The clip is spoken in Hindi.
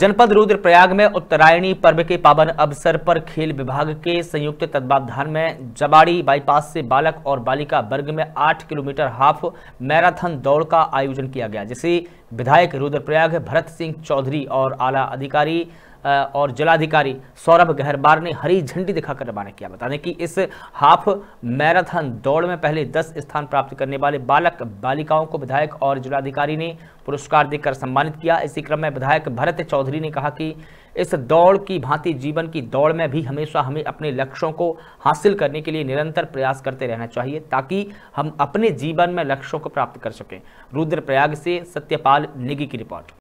जनपद रुद्रप्रयाग में उत्तरायणी पर्व के पावन अवसर पर खेल विभाग के संयुक्त तत्वावधान में जबाड़ी बाईपास से बालक और बालिका वर्ग में 8 किलोमीटर हाफ मैराथन दौड़ का आयोजन किया गया जिसे विधायक रुद्रप्रयाग भरत सिंह चौधरी और आला अधिकारी और जिलाधिकारी सौरभ गहरबार ने हरी झंडी दिखाकर रवाना किया बता दें कि इस हाफ मैराथन दौड़ में पहले दस स्थान प्राप्त करने वाले बालक बालिकाओं को विधायक और जिलाधिकारी ने पुरस्कार देकर सम्मानित किया इसी क्रम में विधायक भरत चौधरी ने कहा कि इस दौड़ की भांति जीवन की दौड़ में भी हमेशा हमें अपने लक्ष्यों को हासिल करने के लिए निरंतर प्रयास करते रहना चाहिए ताकि हम अपने जीवन में लक्ष्यों को प्राप्त कर सकें रुद्रप्रयाग से सत्यपाल नेगी की रिपोर्ट